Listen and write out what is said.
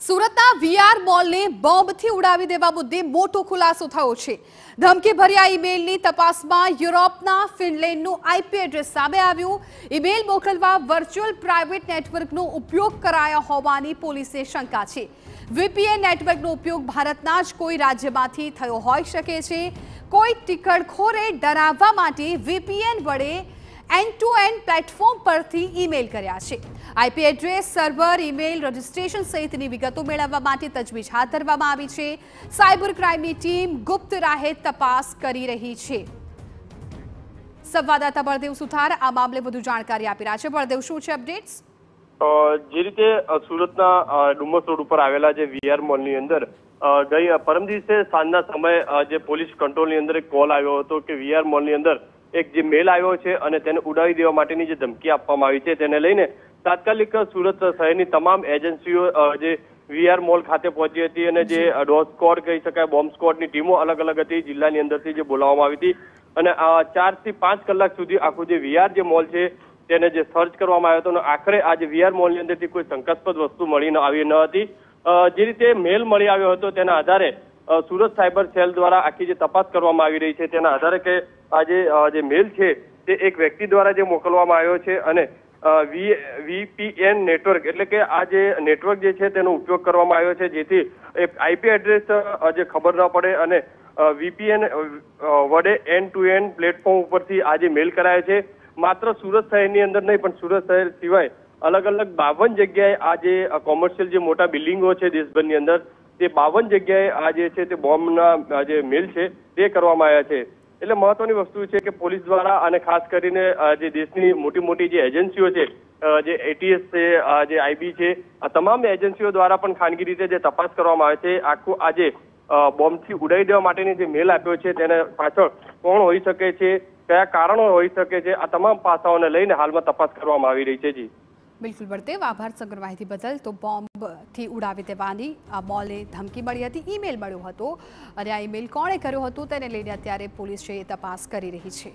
સુરતના વીઆર મોલને બોમ્બથી ઉડાવી દેવા મુદ્દે મોટો ખુલાસો થયો છે ધમકીભર્યા ઈમેલની તપાસમાં યુરોપના ફિનલેન્ડનું આઈપી એડ્રેસ સામે આવ્યું ઈમેલ મોકલવા વર્ચ્યુઅલ પ્રાઇવેટ નેટવર્કનો ઉપયોગ કરાયા હોવાની પોલીસે શંકા છે વીપીએન નેટવર્કનો ઉપયોગ ભારતના જ કોઈ રાજ્યમાંથી થયો હોઈ શકે છે કોઈ ટીકડખોરે ડરાવવા માટે વીપીએન વડે એન્ડ ટુ એન્ડ પ્લેટફોર્મ પરથી ઈમેલ કર્યા છે IP address server email registration સહિતની વિગતો મેળવવા માટે તજવીજ હાથ ધરવામાં આવી છે સાયબર ક્રાઇમની ટીમ ગુપ્ત રાહે તપાસ કરી રહી છે સંવાદદાતા બળદેવ સુથાર આ મામલે વધુ જાણકારી આપી રહ્યા છે બળદેવ શું છે અપડેટ્સ જે રીતે સુરતના ડુમસ રોડ ઉપર આવેલા જે વીઆર મોલની અંદર ગઈ પરમ દિવસે સાંજના સમયે જે પોલીસ કંટ્રોલની અંદર એક કોલ આવ્યો હતો કે વીઆર મોલની અંદર એક જે મેલ આવ્યો છે અને તેને ઉડાવી દેવા માટેની જે ધમકી આપવામાં આવી છે તેને લઈને તાત્કાલિક સુરત શહેરની તમામ એજન્સીઓ જે વીઆર મોલ ખાતે પહોંચી હતી અને જે ડોઝ સ્કોડ કહી શકાય બોમ્બ સ્કોડની ટીમો અલગ અલગ હતી જિલ્લાની અંદરથી જે બોલાવવામાં આવી હતી અને ચારથી પાંચ કલાક સુધી આખું જે વીઆર જે મોલ છે તેને જે સર્ચ કરવામાં આવ્યો હતો અને આખરે આજે વીઆર મોલની અંદરથી કોઈ શંકાસ્પદ વસ્તુ મળી આવી ન હતી જે રીતે મેલ મળી આવ્યો હતો તેના આધારે સુરત સાયબર સેલ દ્વારા આખી જે તપાસ કરવામાં આવી રહી છે તેના આધારે કે આ જે મેલ છે તે એક વ્યક્તિ દ્વારા જે મોકલવામાં આવ્યો છે અને વીપીએન નેટવર્ક એટલે કે આ જે નેટવર્ક જે છે તેનો ઉપયોગ કરવામાં આવ્યો છે જેથી આઈપી એડ્રેસ જે ખબર ન પડે અને વીપીએન વડે એન ટુ એન્ડ પ્લેટફોર્મ ઉપરથી આજે મેલ કરાયો છે માત્ર સુરત શહેરની અંદર નહીં પણ સુરત શહેર સિવાય અલગ અલગ બાવન જગ્યાએ આ જે કોમર્શિયલ જે મોટા બિલ્ડિંગો છે દેશભરની અંદર તે બાવન જગ્યાએ આ જે છે તે બોમ્બના જે મેલ છે તે કરવામાં આવ્યા છે એટલે મહત્વની વસ્તુ છે કે પોલીસ દ્વારા અને ખાસ કરીને જે દેશની મોટી મોટી જે એજન્સીઓ છે જે એટીએસ છે જે આઈબી છે આ તમામ એજન્સીઓ દ્વારા પણ ખાનગી રીતે જે તપાસ કરવામાં આવે છે આખું આજે બોમ્બથી ઉડાઈ દેવા માટેની જે મેલ આપ્યો છે તેને પાછળ કોણ હોઈ શકે છે કયા કારણો હોઈ શકે છે આ તમામ પાસાઓને લઈને હાલમાં તપાસ કરવામાં આવી રહી છે જી બિલકુલ બળદેવ આભાર સમગ્ર માહિતી બદલ તો બોમ્બથી ઉડાવી દેવાની આ બોલે ધમકી મળી હતી ઈમેલ મળ્યો હતો અને આ ઈમેલ કોણે કર્યો હતો તેને લઈને અત્યારે પોલીસે એ તપાસ કરી રહી છે